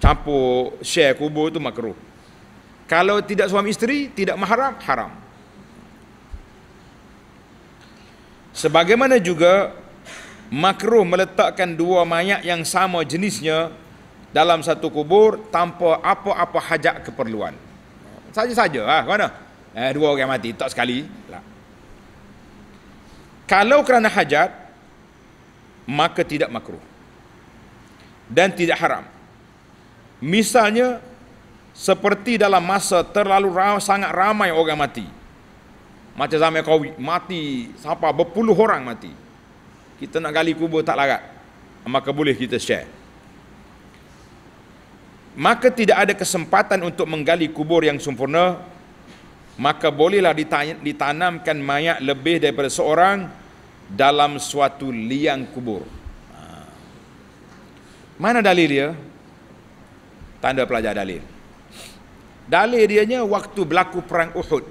campur share kubur itu makruh kalau tidak suami isteri, tidak mahram, haram. Sebagaimana juga makruh meletakkan dua mayat yang sama jenisnya dalam satu kubur tanpa apa-apa hajat keperluan. Saja-saja ah, mana? Eh, dua orang mati tak sekali. Lah. Kalau kerana hajat maka tidak makruh dan tidak haram. Misalnya seperti dalam masa terlalu ramai, sangat ramai orang mati macam zaman kau mati siapa berpuluh orang mati kita nak gali kubur tak larat maka boleh kita share maka tidak ada kesempatan untuk menggali kubur yang sempurna maka bolehlah ditanamkan mayat lebih daripada seorang dalam suatu liang kubur ha. mana dalil dia tanda pelajar dalil Dalil dianya waktu berlaku perang Uhud.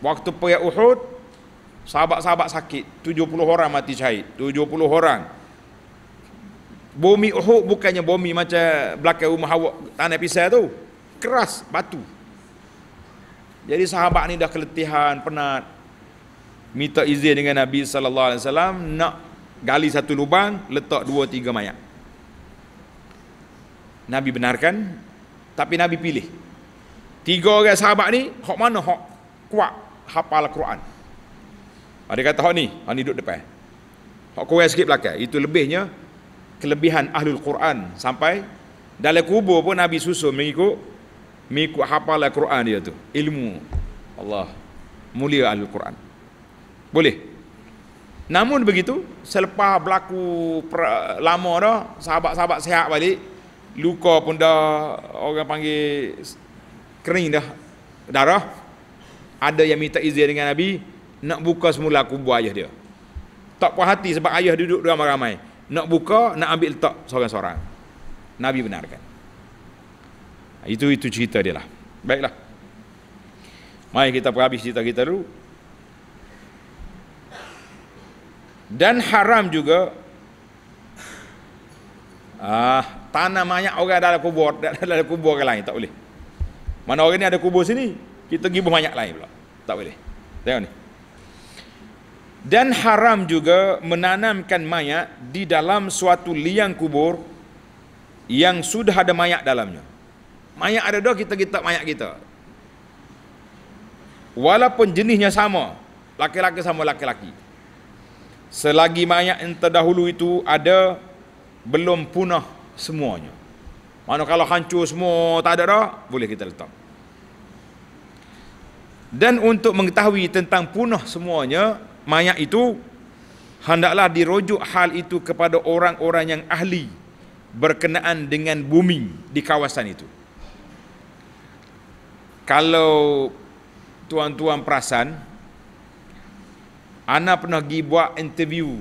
Waktu perang Uhud, sahabat-sahabat sakit. 70 orang mati syahid. 70 orang. Bumi Uhud bukannya bumi macam belakang rumah awak tanah pisau tu. Keras, batu. Jadi sahabat ni dah keletihan, penat. Minta izin dengan Nabi sallallahu alaihi wasallam nak gali satu lubang, letak dua tiga mayat. Nabi benarkan, tapi Nabi pilih. Tiga orang sahabat ni, hok mana hok kuat hafal Quran. Ada ah, kata hok ni, hok ah, ni duduk depan. Hok kurang sikit belakang. Itu lebihnya kelebihan ahlul Quran sampai dalam kubur pun Nabi susun mengikut mengikut hafal Quran dia tu. Ilmu Allah mulia ahlul Quran. Boleh. Namun begitu, selepas berlaku lama dah, sahabat-sahabat sehat balik, luka pun dah orang panggil kering dah darah ada yang minta izin dengan Nabi nak buka semula kubur ayah dia tak puas hati sebab ayah duduk ramai-ramai nak buka nak ambil letak seorang-seorang Nabi benarkan ha, itu itu cerita dia lah baiklah mari kita perhabis cerita kita dulu dan haram juga ah tanah mayat orang dalam kubur dalam kubur orang lain tak boleh mana orang ni ada kubur sini, kita pergi banyak lain pula. Tak boleh. Tengok ni. Dan haram juga menanamkan mayat di dalam suatu liang kubur yang sudah ada mayat dalamnya. Mayat ada dah kita kita mayat kita. Walaupun jenisnya sama, laki-laki sama laki-laki. Selagi mayat yang terdahulu itu ada belum punah semuanya. Mana kalau hancur semua tak ada dah, boleh kita letak. Dan untuk mengetahui tentang punah semuanya mayat itu hendaklah dirujuk hal itu kepada orang-orang yang ahli berkenaan dengan bumi di kawasan itu. Kalau tuan-tuan perasan Ana pernah pergi buat interview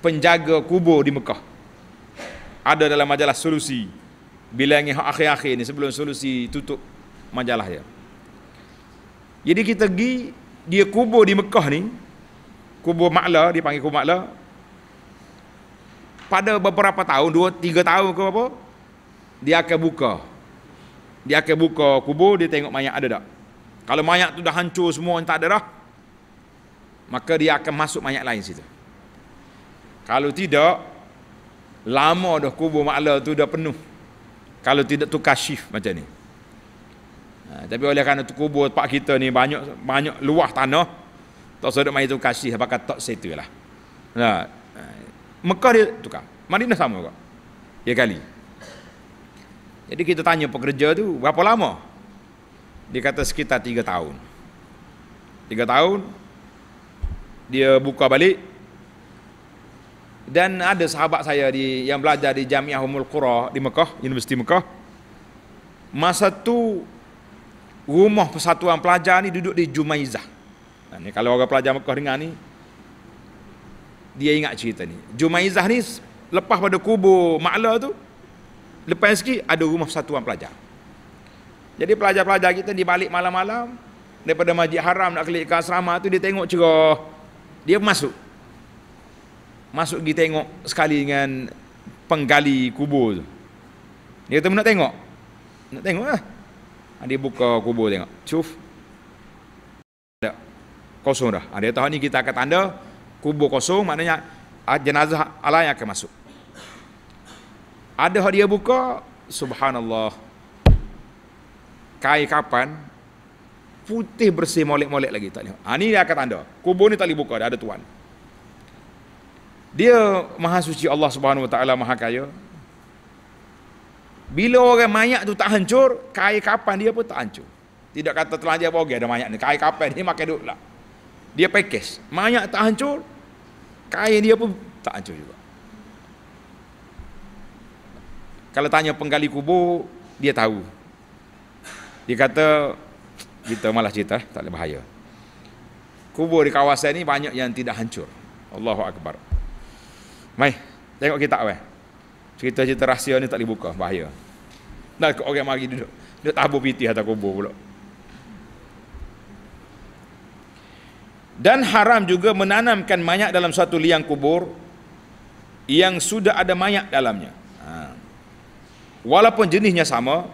penjaga kubur di Mekah. Ada dalam majalah Solusi bilang yang akhir-akhir ni sebelum solusi tutup majalah dia. Jadi kita pergi dia kubur di Mekah ni, kubur Ma'la, dia panggil kubur Ma'la. Pada beberapa tahun, dua, tiga tahun ke apa, dia akan buka. Dia akan buka kubur, dia tengok mayat ada tak. Kalau mayat tu dah hancur semua, tak ada dah, maka dia akan masuk mayat lain situ. Kalau tidak, lama dah kubur Ma'la tu dah penuh kalau tidak tu kasyif macam ni ha, tapi oleh kerana tu kubur tempat kita ni banyak banyak luah tanah tak sedap mai tu kasyif apakah tak setu lah ha, ha, Mekah dia tukar Madinah sama kok ya kali jadi kita tanya pekerja tu berapa lama dia kata sekitar 3 tahun 3 tahun dia buka balik dan ada sahabat saya di yang belajar di Jamiah Umul Qura di Mekah, Universiti Mekah. Masa tu rumah persatuan pelajar ni duduk di Jumaizah. Nah, ni kalau orang pelajar Mekah dengar ni dia ingat cerita ni. Jumaizah ni lepas pada kubur Ma'la tu lepas yang sikit ada rumah persatuan pelajar. Jadi pelajar-pelajar kita di balik malam-malam daripada Majid Haram nak kelihatan ke asrama tu dia tengok cerah. Dia masuk masuk pergi tengok sekali dengan penggali kubur tu. Dia kata, nak tengok? Nak tengok lah. Ah, dia buka kubur tengok. Cuf. Tak. Kosong dah. Ah, dia tahu ni kita akan tanda kubur kosong maknanya ah, jenazah Allah yang akan masuk. Ada yang dia buka, subhanallah. Kai kapan, putih bersih molek-molek lagi tak lihat. Ha, ini dia akan tanda. Kubur ni tak boleh buka, dah ada tuan. Dia maha suci Allah Subhanahu Wa Taala maha kaya. Bila orang mayat tu tak hancur, kain kapan dia pun tak hancur. Tidak kata telanjang apa orang ada mayat ni. Kain kapan dia makan duit lah. Dia pekes. Mayat tak hancur, kain dia pun tak hancur juga. Kalau tanya penggali kubur, dia tahu. Dia kata, kita malah cerita, tak ada bahaya. Kubur di kawasan ini banyak yang tidak hancur. Allahu Akbar. Mai, tengok kitab weh. Cerita-cerita rahsia ni tak boleh buka, bahaya. Dah ke orang mari duduk. Dia tabu piti atas kubur pula. Dan haram juga menanamkan mayat dalam satu liang kubur yang sudah ada mayat dalamnya. Ha. Walaupun jenisnya sama,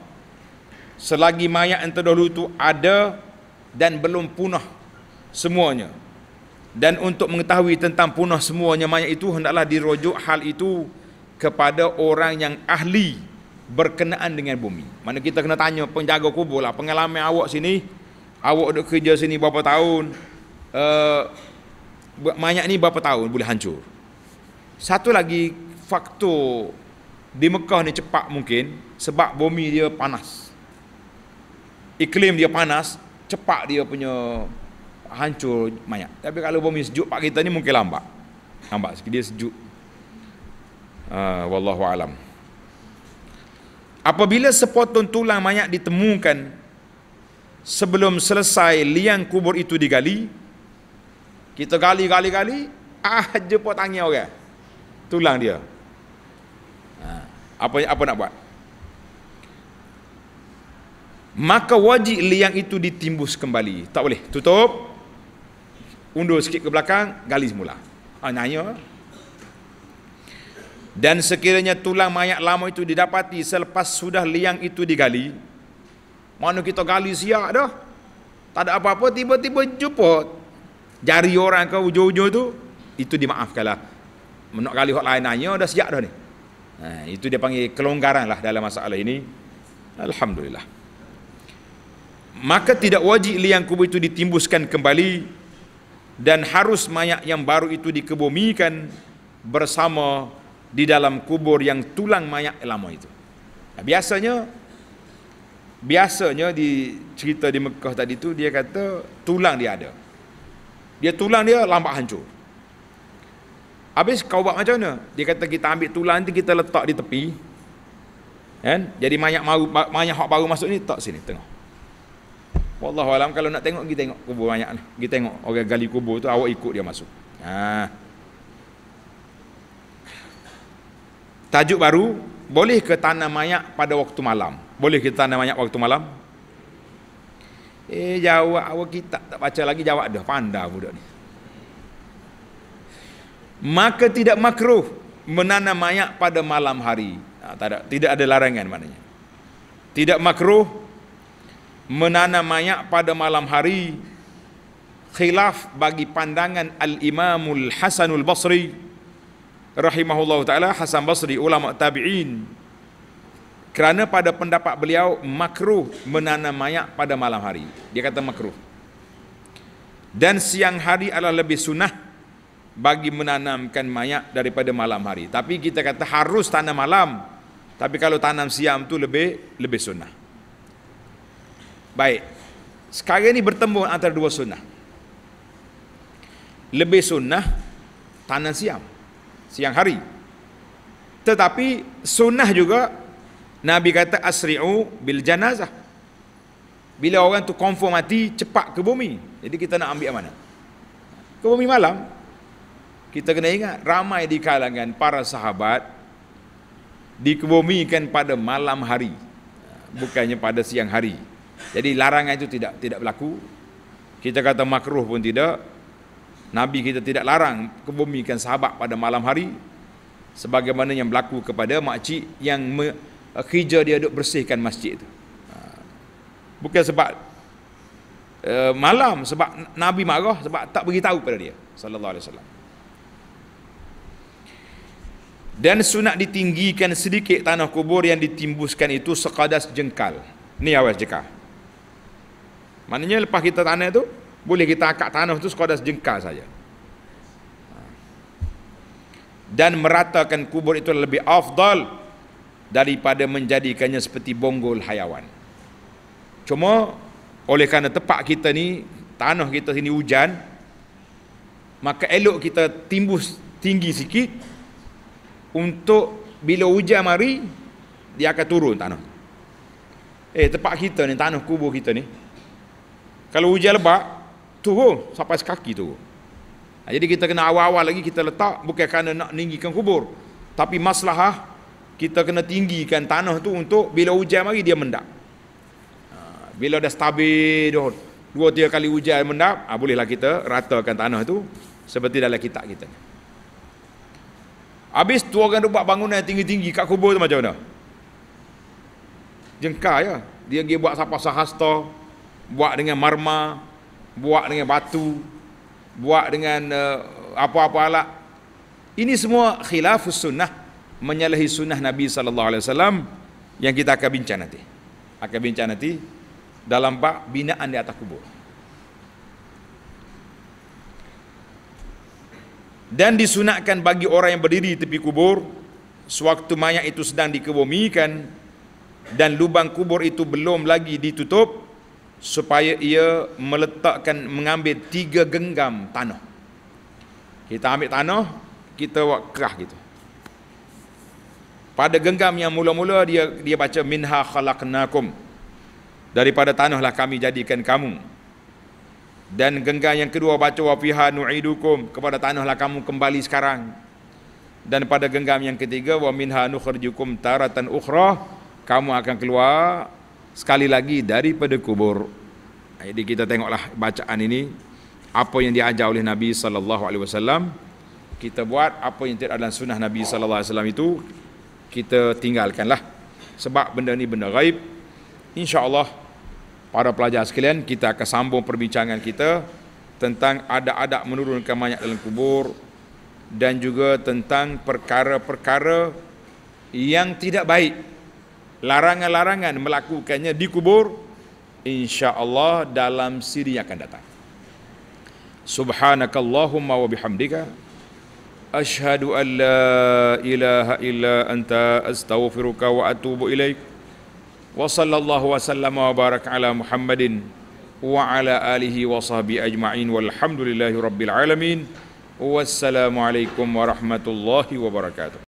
selagi mayat yang terdahulu itu ada dan belum punah semuanya dan untuk mengetahui tentang punah semuanya mayat itu hendaklah dirujuk hal itu kepada orang yang ahli berkenaan dengan bumi. Mana kita kena tanya penjaga kubur lah, pengalaman awak sini, awak duduk kerja sini berapa tahun, uh, mayat ni berapa tahun boleh hancur. Satu lagi faktor di Mekah ni cepat mungkin sebab bumi dia panas. Iklim dia panas, cepat dia punya hancur mayat. Tapi kalau bumi sejuk pak kita ni mungkin lambat. Lambat sikit dia sejuk. Uh, wallahu alam. Apabila sepotong tulang mayat ditemukan sebelum selesai liang kubur itu digali, kita gali gali gali, ah jepot tangan orang. Tulang dia. Ah, apa apa nak buat? Maka wajib liang itu ditimbus kembali. Tak boleh. Tutup undur sikit ke belakang gali semula ha, nanya ha. dan sekiranya tulang mayat lama itu didapati selepas sudah liang itu digali mana kita gali siap dah tak ada apa-apa tiba-tiba jumpa jari orang ke ujung-ujung tu itu dimaafkanlah Menak gali orang lain nanya dah siap dah ni ha, itu dia panggil kelonggaran lah dalam masalah ini Alhamdulillah maka tidak wajib liang kubur itu ditimbuskan kembali dan harus mayat yang baru itu dikebumikan bersama di dalam kubur yang tulang mayat lama itu. Nah, biasanya biasanya di cerita di Mekah tadi tu dia kata tulang dia ada. Dia tulang dia lambat hancur. Habis kau buat macam mana? Dia kata kita ambil tulang nanti kita letak di tepi. Kan? Jadi mayat mau mayat hak baru masuk ni tak sini tengah. Wallahu alam kalau nak tengok pergi tengok kubur banyak ni. Pergi tengok orang gali kubur tu awak ikut dia masuk. Ha. Tajuk baru, boleh ke tanam mayat pada waktu malam? Boleh kita tanam mayat waktu malam? Eh jawab awak kita tak baca lagi jawab dah pandai budak ni. Maka tidak makruh menanam mayat pada malam hari. Ha, tak ada tidak ada larangan maknanya. Tidak makruh menanam mayat pada malam hari khilaf bagi pandangan al-imamul hasanul basri rahimahullahu taala hasan basri ulama tabiin kerana pada pendapat beliau makruh menanam mayat pada malam hari dia kata makruh dan siang hari adalah lebih sunnah bagi menanamkan mayat daripada malam hari tapi kita kata harus tanam malam tapi kalau tanam siang tu lebih lebih sunnah Baik. Sekarang ni bertemu antara dua sunnah. Lebih sunnah tanah siang Siang hari. Tetapi sunnah juga Nabi kata asri'u bil janazah. Bila orang tu confirm mati cepat ke bumi. Jadi kita nak ambil mana? Ke bumi malam. Kita kena ingat ramai di kalangan para sahabat dikebumikan pada malam hari bukannya pada siang hari jadi larangan itu tidak tidak berlaku. Kita kata makruh pun tidak. Nabi kita tidak larang kebumikan sahabat pada malam hari sebagaimana yang berlaku kepada makcik yang me, eh, kerja dia duk bersihkan masjid itu. Ha. Bukan sebab uh, malam sebab Nabi marah sebab tak tahu pada dia sallallahu alaihi wasallam. Dan sunat ditinggikan sedikit tanah kubur yang ditimbuskan itu sekadar sejengkal. Ni awas jekah. Maknanya lepas kita tanah tu boleh kita akak tanah tu sekadar sejengkal saja. Dan meratakan kubur itu lebih afdal daripada menjadikannya seperti bonggol hayawan. Cuma oleh kerana tempat kita ni tanah kita sini hujan maka elok kita timbus tinggi sikit untuk bila hujan mari dia akan turun tanah. Eh tempat kita ni tanah kubur kita ni kalau hujan lebat, turun sampai sekaki turun. Ha, jadi kita kena awal-awal lagi kita letak bukan kerana nak meninggikan kubur. Tapi maslahah kita kena tinggikan tanah tu untuk bila hujan mari dia mendap. Ah, bila dah stabil dua tiga kali hujan mendap, ha, bolehlah kita ratakan tanah tu seperti dalam kitab kita. Habis tu orang buat bangunan yang tinggi-tinggi kat kubur tu macam mana? Jengkar ya. Dia pergi buat sapa sahasta, buat dengan marma, buat dengan batu, buat dengan uh, apa-apa alat. Ini semua khilafus sunnah, menyalahi sunnah Nabi sallallahu alaihi wasallam yang kita akan bincang nanti. Akan bincang nanti dalam bab binaan di atas kubur. Dan disunatkan bagi orang yang berdiri tepi kubur sewaktu mayat itu sedang dikebumikan dan lubang kubur itu belum lagi ditutup supaya ia meletakkan mengambil tiga genggam tanah. Kita ambil tanah, kita buat kerah gitu. Pada genggam yang mula-mula dia dia baca minha khalaqnakum. Daripada tanahlah kami jadikan kamu. Dan genggam yang kedua baca wa fiha nu'idukum kepada tanahlah kamu kembali sekarang. Dan pada genggam yang ketiga wa minha nukhrijukum taratan ukhra kamu akan keluar sekali lagi daripada kubur. Jadi kita tengoklah bacaan ini apa yang diajar oleh Nabi sallallahu alaihi wasallam kita buat apa yang tidak adalah sunnah Nabi sallallahu alaihi wasallam itu kita tinggalkanlah sebab benda ni benda gaib insyaallah para pelajar sekalian kita akan sambung perbincangan kita tentang adat-adat menurunkan mayat dalam kubur dan juga tentang perkara-perkara yang tidak baik larangan-larangan melakukannya di kubur insya Allah dalam siri yang akan datang subhanakallahumma wa bihamdika ashadu an la ilaha illa anta astaghfiruka wa atubu ilaik wa sallallahu wa sallama wa baraka ala muhammadin wa ala alihi wa sahbihi ajma'in walhamdulillahi rabbil alamin wassalamualaikum warahmatullahi wabarakatuh